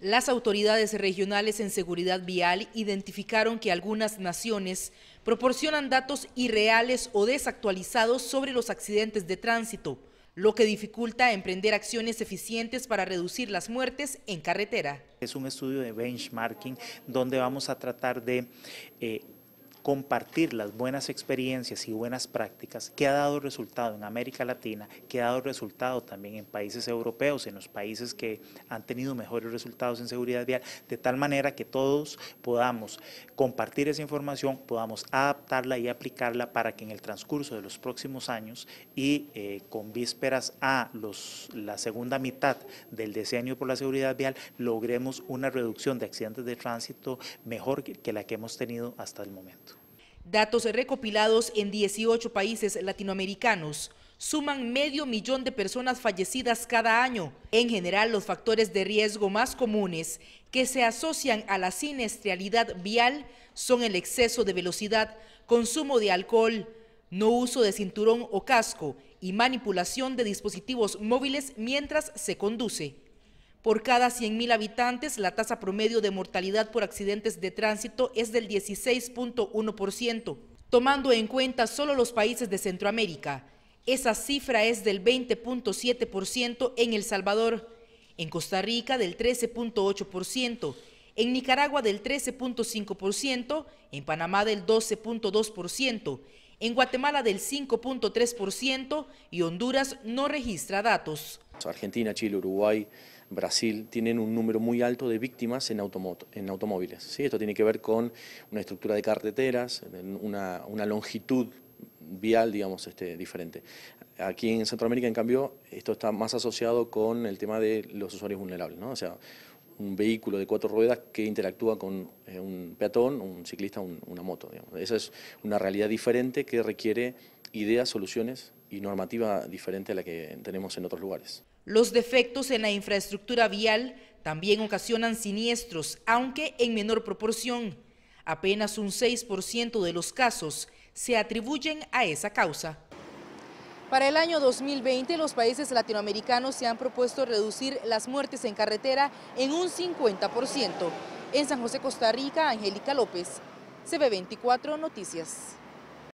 Las autoridades regionales en seguridad vial identificaron que algunas naciones proporcionan datos irreales o desactualizados sobre los accidentes de tránsito, lo que dificulta emprender acciones eficientes para reducir las muertes en carretera. Es un estudio de benchmarking donde vamos a tratar de... Eh, compartir las buenas experiencias y buenas prácticas que ha dado resultado en América Latina, que ha dado resultado también en países europeos, en los países que han tenido mejores resultados en seguridad vial, de tal manera que todos podamos compartir esa información, podamos adaptarla y aplicarla para que en el transcurso de los próximos años y eh, con vísperas a los, la segunda mitad del diseño por la seguridad vial, logremos una reducción de accidentes de tránsito mejor que la que hemos tenido hasta el momento. Datos recopilados en 18 países latinoamericanos suman medio millón de personas fallecidas cada año. En general, los factores de riesgo más comunes que se asocian a la siniestralidad vial son el exceso de velocidad, consumo de alcohol, no uso de cinturón o casco y manipulación de dispositivos móviles mientras se conduce. Por cada 100.000 habitantes, la tasa promedio de mortalidad por accidentes de tránsito es del 16.1%, tomando en cuenta solo los países de Centroamérica. Esa cifra es del 20.7% en El Salvador, en Costa Rica del 13.8%, en Nicaragua del 13.5%, en Panamá del 12.2%, en Guatemala del 5.3% y Honduras no registra datos. Argentina, Chile, Uruguay, Brasil tienen un número muy alto de víctimas en, en automóviles. Esto tiene que ver con una estructura de carreteras, una, longitud vial, digamos, este, diferente. Aquí en Centroamérica, en cambio, esto está más asociado con el tema de los usuarios vulnerables, O sea, un vehículo de cuatro ruedas que interactúa con eh, un peatón, un ciclista, una moto. Esa es una realidad diferente que requiere ideas, soluciones y normativa diferente a la que tenemos en otros lugares. Los defectos en la infraestructura vial también ocasionan siniestros, aunque en menor proporción. Apenas un 6% de los casos se atribuyen a esa causa. Para el año 2020, los países latinoamericanos se han propuesto reducir las muertes en carretera en un 50%. En San José, Costa Rica, Angélica López, CB24 Noticias.